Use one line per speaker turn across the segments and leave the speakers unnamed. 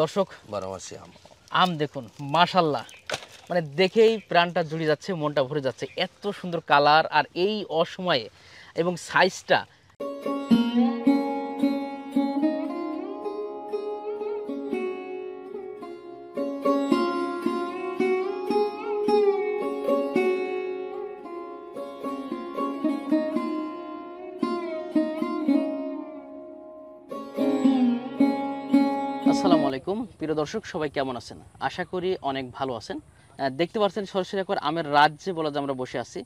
দর্শক বারোমাসি আম আম দেখুন মাশাল্লাহ মানে দেখেই প্রাণটা জুড়ে যাচ্ছে মনটা ভরে যাচ্ছে এত সুন্দর কালার আর এই অসময়ে এবং সাইজটা প্রিয় দর্শক সবাই কেমন আছেন আশা করি অনেক ভালো আছেন দেখতে পাচ্ছেন সরাসরি একবার আমের রাজ্যে বলা যে আমরা বসে আছি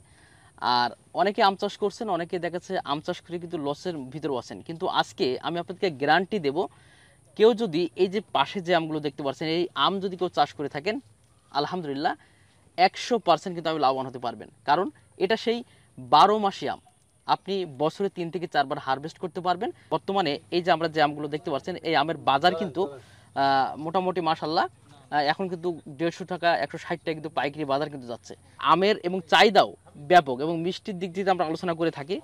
আর অনেকে আম চাষ করছেন অনেকে দেখাচ্ছে আম চাষ করে কিন্তু লসের ভিতরেও আছেন কিন্তু আজকে আমি আপনাদেরকে গ্যারান্টি দেব কেউ যদি এই যে পাশে যে আমগুলো দেখতে পাচ্ছেন এই আম যদি কেউ চাষ করে থাকেন আলহামদুলিল্লাহ একশো পার্সেন্ট কিন্তু আমি লাভবান হতে পারবেন কারণ এটা সেই বারো মাসি আম আপনি বছরে তিন থেকে চারবার হারভেস্ট করতে পারবেন বর্তমানে এই যে আমরা যে আমগুলো দেখতে পাচ্ছেন এই আমের বাজার কিন্তু মোটামুটি মাশাল্লাহ এখন কিন্তু দেড়শো টাকা একশো ষাট টাকা কিন্তু পাইকারি বাজার কিন্তু যাচ্ছে আমের এবং চাহিদাও ব্যাপক এবং মিষ্টির দিক দিয়ে আমরা আলোচনা করে থাকি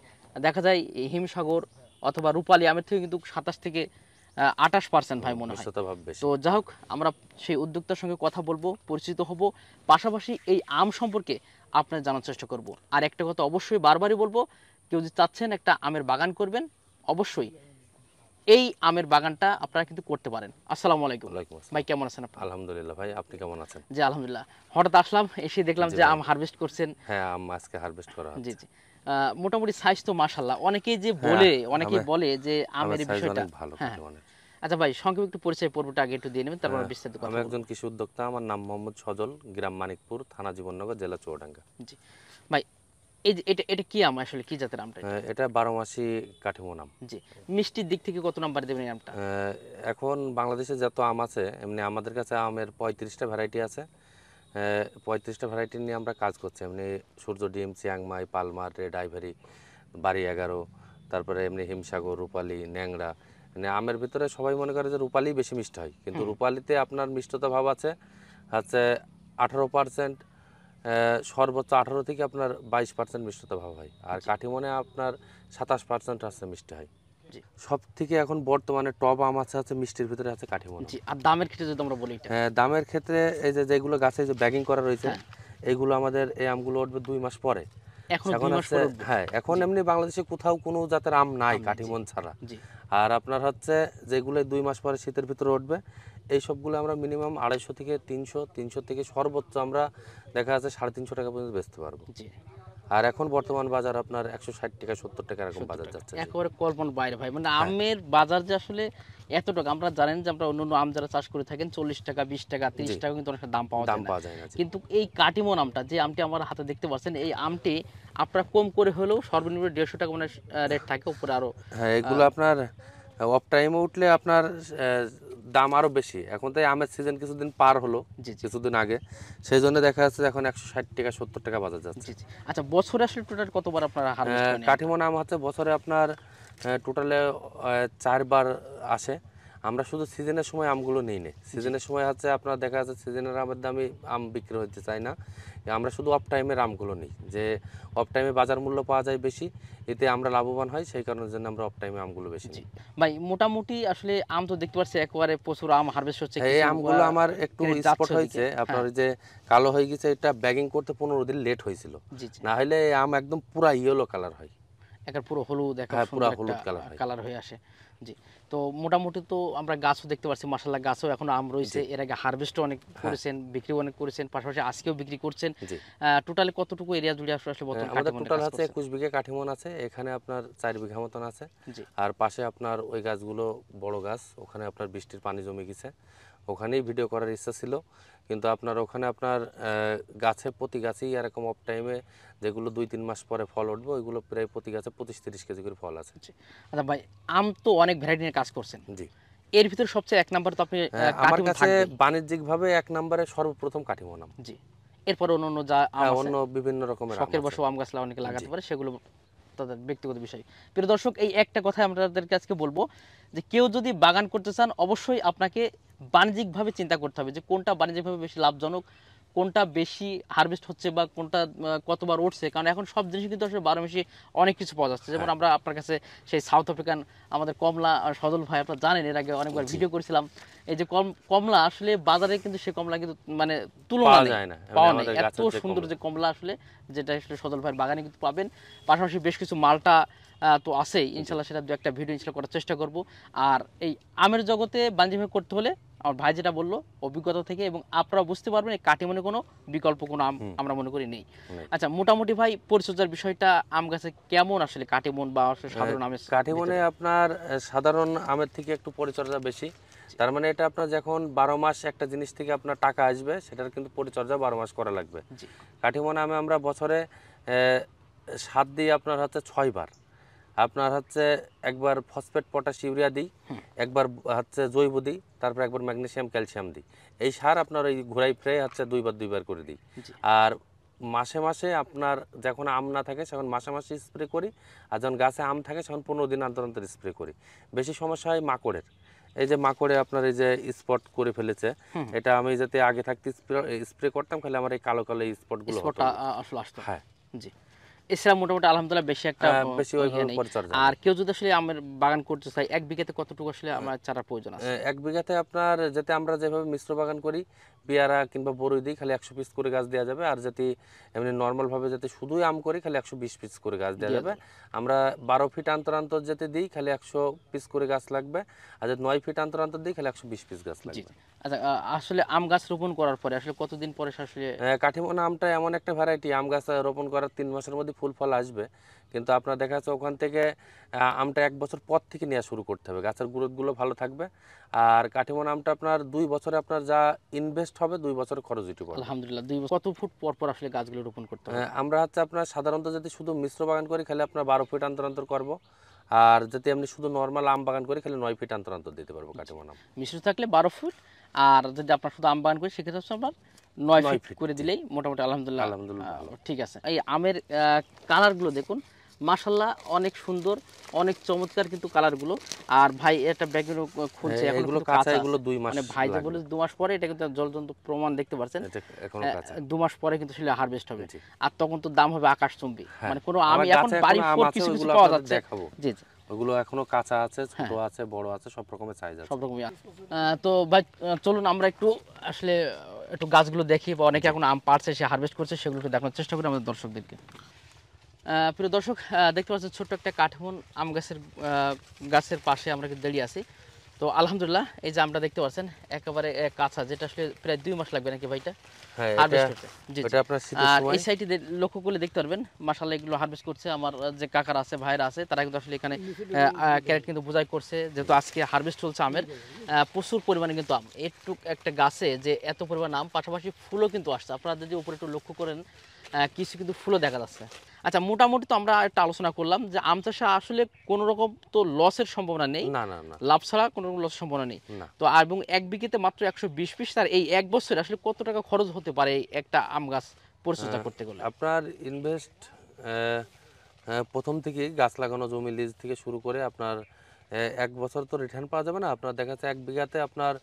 দেখা যায় হিমসাগর অথবা রূপালী আমের থেকে কিন্তু সাতাশ থেকে আটাশ পার্সেন্ট ভাই মনে হয় তো যাই হোক আমরা সেই উদ্যোক্তার সঙ্গে কথা বলবো পরিচিত হব পাশাপাশি এই আম সম্পর্কে আপনার জানার চেষ্টা করব আর একটা কথা অবশ্যই বারবারই বলবো কেউ যদি চাচ্ছেন একটা আমের বাগান করবেন অবশ্যই এই আমের বাগানটা আপনারা কিন্তু করতে পারেন আসসালামু আলাইকুম ভাই কেমন আছেন আপনি আলহামদুলিল্লাহ ভাই আপনি কেমন আছেন জি আলহামদুলিল্লাহ হঠাৎ আসলাম এসে দেখলাম যে আম
হারভেস্ট করছেন হ্যাঁ আম আজকে হারভেস্ট করা জি জি
মোটামুটি সাইজ তো মাশাআল্লাহ অনেকেই যে হ্যাঁ, বলে অনেকেই বলে যে আমের বিষয়টা ভালো হ্যাঁ। আচ্ছা ভাই সংক্ষেপে একটু পরিচয় পর্বটা আগে একটু দিয়ে নেবেন তারপর হ্যাঁ। বিস্তারিত কথা আমি
একজন কৃষি উদ্যোক্তা আমার নাম মোহাম্মদ সজল গ্রাম মানিকপুর থানা জীবননগর জেলা চুয়াডাঙ্গা জি ভাই
এই এটা এটা কি আম আসলে কি জাতের আমটা
এটা বারো মাসি কাঠিমন আম জি
মিষ্টির দিক থেকে কত নাম্বার দেবেন এই
এখন বাংলাদেশে যত আম আছে এমনি আমাদের কাছে আমের পঁয়ত্রিশটা ভ্যারাইটি আছে পঁয়ত্রিশটা ভ্যারাইটি নিয়ে আমরা কাজ করছি এমনি সূর্য ডিম চিয়াংমাই পালমার রেড আইভারি বাড়ি এগারো তারপরে এমনি হিমসাগর রূপালি ন্যাংরা মানে আমের ভিতরে সবাই মনে করে যে রূপালি বেশি মিষ্টি হয় কিন্তু রূপালিতে আপনার মিষ্টতা ভাব আছে হচ্ছে আঠারো পার্সেন্ট সর্বোচ্চ আঠারো থেকে আপনার বাইশ পার্সেন্ট মিষ্টতা ভাব হয় আর কাঠিমনে আপনার সাতাশ পার্সেন্ট আছে মিষ্টি হয় সব থেকে এখন বর্তমানে টপ আম আছে আছে মিষ্টির ভিতরে আছে কাঠিমনে
আর দামের ক্ষেত্রে যদি আমরা বলি
হ্যাঁ দামের ক্ষেত্রে এই যে যেগুলো গাছে যে ব্যাগিং করা রয়েছে হ্যাঁ। এইগুলো আমাদের এই আমগুলো উঠবে দুই মাস পরে এখন হ্যাঁ এখন এমনি বাংলাদেশে কোথাও কোনো জাতের আম নাই কাঠিমন ছাড়া আর আপনার হচ্ছে যেগুলো দুই মাস পরে শীতের ভিতরে উঠবে এই সবগুলো আমরা মিনিমাম আড়াইশো থেকে তিনশো তিনশো থেকে সর্বোচ্চ আমরা দেখা যাচ্ছে সাড়ে তিনশো টাকা পর্যন্ত বেচতে পারবো আর এখন বর্তমান বাজার আপনার একশো ষাট টাকা সত্তর টাকা এরকম বাজার যাচ্ছে
একেবারে কল্পন বাইরে ভাই মানে হ্যাঁ। আমের বাজার যে আসলে এত টাকা আমরা জানেন যে আমরা অন্য আম যারা চাষ করে থাকেন চল্লিশ টাকা বিশ টাকা তিরিশ টাকা কিন্তু অনেকটা দাম পাওয়া দাম পাওয়া যায় না কিন্তু এই কাটিমন আমটা যে আমটি আমার হাতে দেখতে পাচ্ছেন এই আমটি আপনার কম করে হলেও সর্বনিম্ন দেড়শো টাকা মানে রেট
থাকে উপরে আরও হ্যাঁ এগুলো আপনার অফ টাইমে উঠলে আপনার দাম আরও বেশি এখন তো আমের সিজন কিছুদিন পার হলো কিছুদিন আগে সেই জন্য দেখা যাচ্ছে এখন একশো ষাট টাকা সত্তর টাকা বাজার যাচ্ছে
আচ্ছা বছরে আসলে টোটাল কতবার আপনার কাঠিমোনা
আম হচ্ছে বছরে আপনার টোটালে চারবার আসে আমরা শুধু সিজনের সময় আমগুলো নিই নেই সিজনের সময় হচ্ছে আপনার দেখা যাচ্ছে সিজনের আমের দামে আম বিক্রি হতে চাই না আমরা শুধু অফ টাইমের আমগুলো নিই যে অফ টাইমে বাজার মূল্য পাওয়া যায় বেশি এতে আমরা লাভবান হয় সেই কারণের জন্য আমরা অফ টাইমে আমগুলো বেশি নিই
ভাই মোটামুটি আসলে আম তো দেখতে পাচ্ছি একবারে প্রচুর আম হারভেস্ট হচ্ছে এই আমগুলো আমার একটু স্পট হয়েছে আপনার হ্যাঁ।
যে কালো হয়ে গেছে এটা ব্যাগিং করতে পনেরো দিন লেট হয়েছিল না হলে আম একদম পুরা ইয়েলো কালার হয়
একটা পুরো হলুদ হ্যাঁ, একটা পুরো হলুদ কালার কালার হয়ে আসে জি তো মোটামুটি তো আমরা গাছও দেখতে পাচ্ছি মার্শাল্লাহ গাছও এখন আম রয়েছে এর আগে হারভেস্টও অনেক হ্যাঁ। করেছেন বিক্রি অনেক করেছেন পাশাপাশি আজকেও বিক্রি করছেন টোটালি কতটুকু এরিয়া জুড়ে আসলে আসলে হ্যাঁ, আমাদের টোটাল আছে
একুশ বিঘে কাঠিমন আছে এখানে আপনার চার বিঘা মতন আছে আর পাশে আপনার ওই গাছগুলো বড় গাছ ওখানে আপনার বৃষ্টির পানি জমে গেছে ওখানেই ভিডিও করার ইচ্ছা ছিল কিন্তু আপনার ওখানে আপনার গাছে প্রতি গাছেই এরকম অফ টাইমে যেগুলো দুই তিন মাস পরে ফল উঠবে ওইগুলো প্রায় প্রতি গাছে পঁচিশ তিরিশ কেজি করে ফল আছে আচ্ছা
ভাই আম তো অনেক ভ্যারাইটি নিয়ে কাজ করছেন জি এর ভিতরে সবচেয়ে এক নাম্বার তো আপনি হ্যাঁ, আমার কাছে
বাণিজ্যিকভাবে এক নাম্বারে সর্বপ্রথম কাটিমন আম জি
এরপর অন্য অন্য যা হ্যাঁ, অন্য বিভিন্ন রকমের শখের বসে আম গাছ অনেকে লাগাতে পারে সেগুলো তাদের ব্যক্তিগত বিষয় প্রিয় দর্শক এই একটা কথা তাদেরকে আজকে বলবো যে কেউ যদি বাগান করতে চান অবশ্যই আপনাকে বাণিজ্যিকভাবে চিন্তা করতে হবে যে কোনটা বাণিজ্যিকভাবে বেশি লাভজনক কোনটা বেশি হারভেস্ট হচ্ছে বা কোনটা কতবার উঠছে কারণ এখন সব জিনিস কিন্তু আসলে বারো মাসে অনেক কিছু পাওয়া যাচ্ছে যেমন হ্যাঁ। আমরা আপনার কাছে সেই সাউথ আফ্রিকান আমাদের কমলা সজল ভাই আপনার জানেন এর আগে অনেকবার ভিডিও করেছিলাম এই যে কম কমলা আসলে বাজারে কিন্তু সে কমলা কিন্তু মানে তুলনা পাওয়া নেই এত সুন্দর যে কমলা আসলে যেটা আসলে সজল ভাইয়ের বাগানে কিন্তু পাবেন পাশাপাশি বেশ কিছু মালটা তো আছেই ইনশাল্লাহ সেটা দু একটা ভিডিও ইনশাল্লাহ করার চেষ্টা করব আর এই আমের জগতে বাণিজ্যভাবে করতে হলে আমার ভাই যেটা বললো অভিজ্ঞতা থেকে এবং আপনারা বুঝতে পারবেন এই মনে কোনো বিকল্প কোনো আম আমরা মনে করি নেই আচ্ছা মোটামুটি ভাই পরিচর্যার বিষয়টা আম গাছে কেমন আসলে মন বা সাধারণ আমের মনে
আপনার সাধারণ আমের থেকে একটু পরিচর্যা বেশি তার মানে এটা আপনার যখন বারো মাস একটা জিনিস থেকে আপনার টাকা আসবে সেটার কিন্তু পরিচর্যা বারো মাস করা লাগবে কাঠিমনে আমি আমরা বছরে সাত দিয়ে আপনার হচ্ছে ছয়বার আপনার হচ্ছে একবার ফসফেট পটাশ ইউরিয়া দিই একবার হচ্ছে জৈব দিই তারপর একবার ম্যাগনেশিয়াম ক্যালসিয়াম দিই এই সার আপনার ওই ঘোড়াই ফ্রে হচ্ছে দুইবার দুইবার করে দিই আর মাসে মাসে আপনার যখন আম না থাকে সেখানে মাসে মাসে স্প্রে করি আর যখন গাছে আম থাকে সেখানে পনেরো দিন আন্তর অন্তর স্প্রে করি বেশি সমস্যা হয় মাকড়ের এই যে মাকড়ে আপনার এই যে স্পট করে ফেলেছে এটা আমি যাতে আগে থাকতে স্প্রে করতাম খালি আমার এই কালো কালো স্পটগুলো হ্যাঁ জি
এছাড়া মোটামুটি আলহামদুলিল্লাহ বেশি একটা হ্যাঁ, বেশি আর কেউ যদি আসলে আমের বাগান করতে চাই এক বিঘাতে কতটুকু আসলে হ্যাঁ। আমার চারা প্রয়োজন আছে
এক বিঘাতে আপনার যাতে আমরা যেভাবে মিশ্র বাগান করি পেয়ারা কিংবা বরুই দিই খালি একশো পিস করে গাছ দেওয়া যাবে আর যাতে এমনি নর্মালভাবে যাতে শুধুই আম করি খালি একশো বিশ পিস করে গাছ দেওয়া যাবে আমরা বারো ফিট অন্তর অন্তর যাতে দিই খালি একশো পিস করে গাছ লাগবে আর যাতে নয় ফিট অন্তর অন্তর দিই খালি একশো বিশ পিস গাছ লাগবে আচ্ছা আসলে আম গাছ রোপণ করার পরে আসলে কতদিন পরে আসলে হ্যাঁ, কাঠিমোনা আমটা এমন একটা ভ্যারাইটি আম গাছ রোপণ করার তিন মাসের মধ্যে ফুল ফল আসবে কিন্তু আপনার দেখা যাচ্ছে ওখান থেকে আমটা এক বছর পর থেকে নেওয়া শুরু করতে হবে গাছের গ্রোথগুলো ভালো থাকবে আর কাঠিমন আমটা আপনার দুই বছরে আপনার যা ইনভেস্ট হবে দুই বছর খরচ দিতে পারবে আলহামদুলিল্লাহ দুই কত ফুট পর পর আসলে গাছগুলো রোপণ করতে হবে হ্যাঁ, আমরা হচ্ছে আপনার সাধারণত যদি শুধু মিশ্র বাগান করি খেলে আপনার বারো ফুট অন্তর অন্তর করবো আর যদি আপনি শুধু নর্মাল আম বাগান করি খালি নয় ফিট অন্তর অন্তর দিতে পারবো কাঠিমন আম আচ্ছা, মিশ্র থাকলে বারো ফুট
আর যদি আপনার শুধু আম বাগান করি সেক্ষেত্রে হচ্ছে আপনার নয় ফিট করে দিলেই মোটামুটি আলহামদুলিল্লাহ আলহামদুলিল্লাহ ঠিক আছে এই আমের কালারগুলো দেখুন মাসাল্লাহ অনেক সুন্দর অনেক চমৎকার কিন্তু কালারগুলো আর ভাই এটা ব্যাগের খুলছে হ্যাঁ, এখন এগুলো কাঁচা এগুলো দুই মাস মানে ভাই যে বলে দু মাস পরে এটা কিন্তু জলজন্তু প্রমাণ দেখতে পাচ্ছেন দু মাস পরে কিন্তু সেটা হারভেস্ট হবে আর তখন তো দাম হবে আকাশ আকাশচুম্বী হ্যাঁ। মানে কোনো আমি এখন বাড়ি ফোর কিছু কিছু পাওয়া যাচ্ছে দেখাবো জি
জি ওগুলো এখনো কাঁচা আছে ছোট হ্যাঁ। আছে বড় আছে সব রকমের সাইজ আছে সব রকমই
তো ভাই চলুন আমরা একটু আসলে একটু গাছগুলো দেখি বা অনেকে এখন আম পারছে সে হারভেস্ট করছে সেগুলোকে দেখানোর চেষ্টা করি আমাদের দর্শকদেরকে প্রিয় দর্শক দেখতে পাচ্ছেন ছোট্ট একটা কাঠমন আম গাছের গাছের পাশে আমরা কিন্তু দাঁড়িয়ে আছি তো আলহামদুলিল্লাহ এই যে আমটা দেখতে পাচ্ছেন একেবারে কাঁচা যেটা আসলে প্রায় দুই মাস লাগবে নাকি ভাইটা হ্যাঁ, প্রচুর পরিমাণে কিন্তু আম একটু একটা গাছে যে এত পরিমাণ আম পাশাপাশি ফুলও কিন্তু আসছে আপনারা যদি উপরে একটু লক্ষ্য করেন কিছু কিন্তু ফুলও দেখা যাচ্ছে আচ্ছা মোটামুটি তো আমরা একটা আলোচনা করলাম যে আম চাষে আসলে কোন রকম তো লসের সম্ভাবনা নেই লাভ ছাড়া কোনো রকম লসের সম্ভাবনা নেই তো এবং এক বিঘিতে মাত্র একশো বিশ পিস তার এই এক বছরে আসলে কত টাকা খরচ হতে পারে একটা আম গাছ পরিচর্যা হ্যাঁ।
করতে গেলে আপনার ইনভেস্ট প্রথম থেকে গাছ লাগানো জমি লিজ থেকে শুরু করে আপনার এক বছর তো রিটার্ন পাওয়া যাবে না আপনার দেখা যাচ্ছে এক বিঘাতে আপনার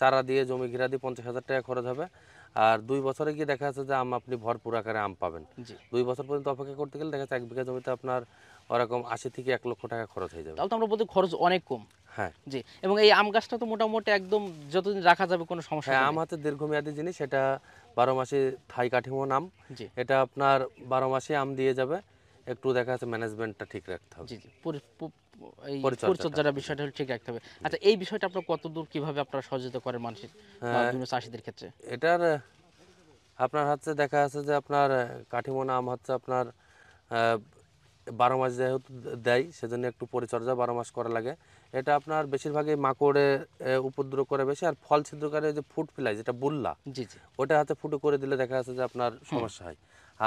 চারা দিয়ে জমি ঘিরা দিয়ে পঞ্চাশ হাজার টাকা খরচ হবে আর দুই বছরে গিয়ে দেখা যাচ্ছে যে আম আপনি ভরপুর আকারে আম পাবেন দুই বছর পর্যন্ত অপেক্ষা করতে গেলে দেখা যাচ্ছে এক বিঘা জমিতে আপনার ওরকম আশি থেকে এক লক্ষ টাকা খরচ হয়ে যাবে তাহলে তো আমরা বলতে খরচ অনেক কম হ্যাঁ জি এবং এই আম গাছটা তো মোটামুটি একদম যতদিন
রাখা যাবে কোনো সমস্যা হ্যাঁ আম হাতে
দীর্ঘমেয়াদী জিনিস এটা বারো মাসে থাই কাঠিমো নাম এটা আপনার বারো মাসে আম দিয়ে যাবে একটু দেখা যাচ্ছে ম্যানেজমেন্টটা ঠিক রাখতে হবে জি জি
এই পরিচর্যাটা বিষয়টা ঠিক রাখতে হবে আচ্ছা এই বিষয়টা আপনার কতদূর কিভাবে আপনারা সহযোগিতা করেন
মানুষের হ্যাঁ। চাষিদের ক্ষেত্রে এটার আপনার হচ্ছে দেখা যাচ্ছে যে আপনার কাঠিমোনা আম হচ্ছে আপনার বারো মাস যেহেতু দেয় সেজন্য একটু পরিচর্যা বারো মাস করা লাগে এটা আপনার বেশিরভাগই মাকড়ে উপদ্রব করে বেশি আর ফল ছিদ্রকারী যে ফুট ফ্লাই যেটা বুল্লা জি জি ওটা হাতে ফুটো করে দিলে দেখা যাচ্ছে যে আপনার সমস্যা হয়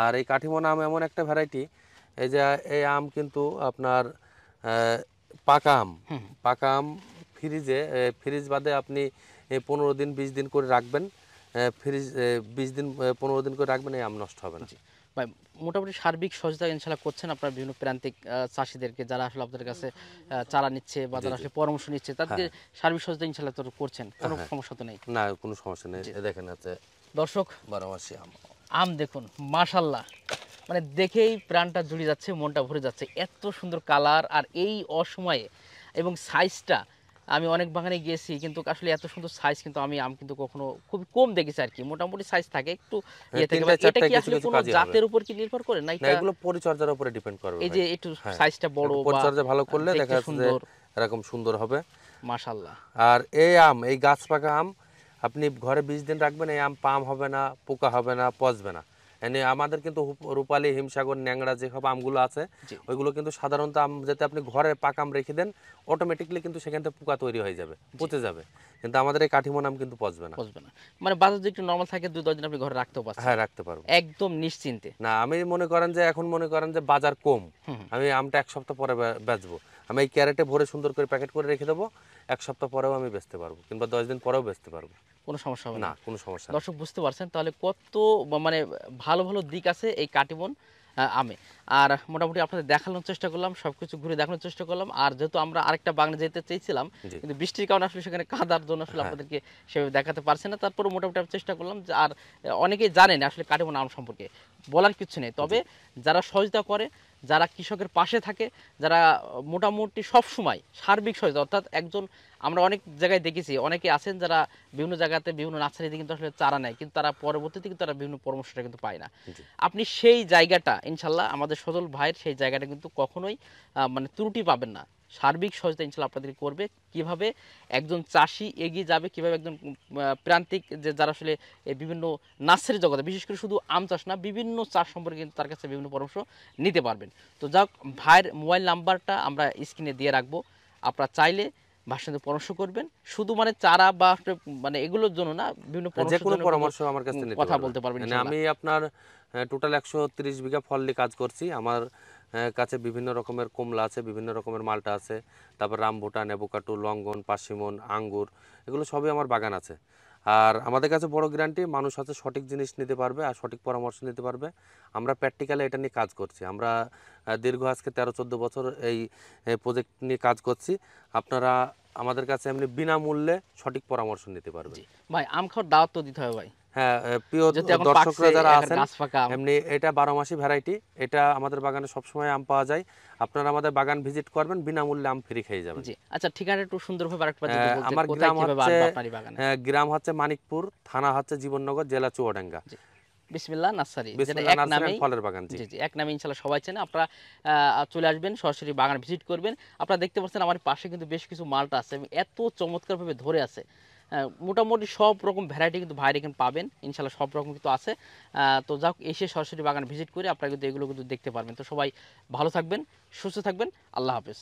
আর এই কাঠিমোনা আম এমন একটা ভ্যারাইটি এই যে এই আম কিন্তু আপনার পাকা আম পাকা আম ফ্রিজে ফ্রিজ বাদে আপনি পনেরো দিন বিশ দিন করে রাখবেন ফ্রিজ বিশ দিন পনেরো দিন করে রাখবেন এই আম নষ্ট হবে না
মোটামুটি সার্বিক সহযোগিতা ইনশাল্লাহ করছেন আপনার বিভিন্ন প্রান্তিক চাষিদেরকে যারা আসলে আপনাদের কাছে চারা নিচ্ছে বা যারা আসলে পরামর্শ নিচ্ছে তাদের হ্যাঁ। সার্বিক সহযোগিতা ইনশাল্লাহ তো করছেন হ্যাঁ, কোনো হ্যাঁ। সমস্যা তো নেই
না কোনো সমস্যা নেই দেখেন আছে দর্শক বারোমাসি আম
আম দেখুন মাশাল্লাহ মানে দেখেই প্রাণটা জুড়ে যাচ্ছে মনটা ভরে যাচ্ছে এত সুন্দর কালার আর এই অসময়ে এবং সাইজটা আমি অনেক বাগানে গিয়েছি কিন্তু আসলে এত সুন্দর সাইজ কিন্তু আমি আম কিন্তু কখনো খুব কম দেখেছি আর কি মোটামুটি সাইজ থাকে একটু হ্যাঁ, ইয়ে এটা কি আসলে কোন জাতের উপর কি নির্ভর করে না এটা এগুলো
পরিচর্যার উপরে ডিপেন্ড করবে এই যে একটু সাইজটা হ্যাঁ, বড় পরিচর্যা ভালো করলে দেখা যাচ্ছে এরকম সুন্দর হবে মাশাআল্লাহ আর এই আম এই গাছ পাকা আম আপনি ঘরে বীজ দিন রাখবেন এই আম পাম হবে না পোকা হবে না পচবে না এনে আমাদের কিন্তু রূপালি হিমসাগর ন্যাংরা যেসব আমগুলো আছে ওইগুলো কিন্তু সাধারণত আম যাতে আপনি ঘরে পাকাম রেখে দেন অটোমেটিকলি কিন্তু সেখান থেকে পোকা তৈরি হয়ে যাবে পচে যাবে কিন্তু আমাদের এই কাঠিমন আম কিন্তু পচবে না পচবে না মানে বাজার যদি একটু নর্মাল থাকে দু দশ দিন আপনি ঘরে রাখতেও পারবেন হ্যাঁ রাখতে পারবো একদম নিশ্চিন্তে না আমি মনে করেন যে এখন মনে করেন যে বাজার কম আমি আমটা এক সপ্তাহ পরে বেচবো আমি এই ক্যারেটে ভরে সুন্দর করে প্যাকেট করে রেখে দেবো এক সপ্তাহ পরেও আমি বেচতে পারবো কিংবা দশ দিন পরেও বেচতে পারবো কোনো সমস্যা হবে না কোনো সমস্যা
দর্শক বুঝতে পারছেন তাহলে কত মানে ভালো ভালো দিক আছে এই কাটিবন আমে আর মোটামুটি আপনাদের দেখানোর চেষ্টা করলাম সবকিছু ঘুরে দেখানোর চেষ্টা করলাম আর যেহেতু আমরা আরেকটা বাগানে যেতে চেয়েছিলাম কিন্তু বৃষ্টির কারণে আসলে সেখানে কাদার জন্য আসলে হ্যাঁ। আপনাদেরকে সেভাবে দেখাতে পারছে না তারপরে মোটামুটি আমি চেষ্টা করলাম আর অনেকেই জানেন আসলে কাটিবন আম সম্পর্কে বলার কিছু নেই তবে যারা সহযোগিতা করে যারা কৃষকের পাশে থাকে যারা মোটামুটি সব সময় সার্বিক সহজ অর্থাৎ একজন আমরা অনেক জায়গায় দেখেছি অনেকে আছেন যারা বিভিন্ন জায়গাতে বিভিন্ন নার্সারিতে কিন্তু আসলে চারা নেয় কিন্তু তারা পরবর্তীতে কিন্তু তারা বিভিন্ন পরামর্শটা কিন্তু পায় না আপনি সেই জায়গাটা ইনশাল্লাহ আমাদের সজল ভাইয়ের সেই জায়গাটা কিন্তু কখনোই মানে ত্রুটি পাবেন না সার্বিক সহযোগিতা ইনশাল্লাহ আপনাদের করবে কিভাবে একজন চাষি এগিয়ে যাবে কিভাবে একজন প্রান্তিক যে যারা আসলে বিভিন্ন নার্সারি জগতে বিশেষ করে শুধু আম চাষ না বিভিন্ন চাষ সম্পর্কে কিন্তু তার কাছে বিভিন্ন পরামর্শ নিতে পারবেন তো যাক ভাইয়ের মোবাইল নাম্বারটা আমরা স্ক্রিনে দিয়ে রাখবো আপনারা চাইলে ভাষার সাথে পরামর্শ করবেন শুধু মানে চারা বা মানে এগুলোর জন্য না বিভিন্ন হ্যাঁ, যে কোনো পরামর্শ আমার কাছে কথা বলতে পারবেন মানে আমি
আপনার টোটাল হ্যাঁ, একশো বিঘা ফল নিয়ে কাজ করছি আমার হ্যাঁ, কাছে বিভিন্ন রকমের কমলা আছে বিভিন্ন রকমের মালটা আছে তারপর রামভুটান অ্যাভোকাটো লঙ্গন পাশিমন আঙ্গুর এগুলো সবই আমার বাগান আছে আর আমাদের কাছে বড় গ্যারান্টি মানুষ আছে সঠিক জিনিস নিতে পারবে আর সঠিক পরামর্শ নিতে পারবে আমরা প্র্যাকটিক্যালে এটা নিয়ে কাজ করছি আমরা দীর্ঘ আজকে তেরো চোদ্দো বছর এই প্রজেক্ট নিয়ে কাজ করছি আপনারা আমাদের কাছে এমনি বিনামূল্যে সঠিক পরামর্শ নিতে পারবে
ভাই আম খাওয়ার দাওয়াত তো দিতে হবে ভাই
হ্যাঁ প্রিয় দর্শকরা যারা আছেন এমনি এটা বারো ভ্যারাইটি এটা আমাদের বাগানে সবসময় আম পাওয়া যায় আপনারা আমাদের বাগান ভিজিট করবেন বিনামূল্যে আম ফ্রি খেয়ে যাবেন
আচ্ছা ঠিকানা একটু সুন্দরভাবে আমার গ্রাম হচ্ছে
গ্রাম হচ্ছে মানিকপুর থানা হচ্ছে জীবননগর জেলা চুয়াডাঙ্গা
বিসমিল্লাহ নার্সারি এক ফলের বাগান সবাই চেনে আপনারা চলে আসবেন সরাসরি ভিজিট করবেন দেখতে পাচ্ছেন আমার পাশে কিন্তু বেশ কিছু মালটা আছে এত ভাবে ধরে আছে মোটামুটি সব রকম ভ্যারাইটি কিন্তু ভাইরে এখানে পাবেন ইনশাল্লাহ সব রকম কিন্তু আছে তো যাক এসে সরাসরি বাগান ভিজিট করে আপনারা কিন্তু এগুলো কিন্তু দেখতে পারবেন তো সবাই ভালো থাকবেন সুস্থ থাকবেন আল্লাহ হাফেজ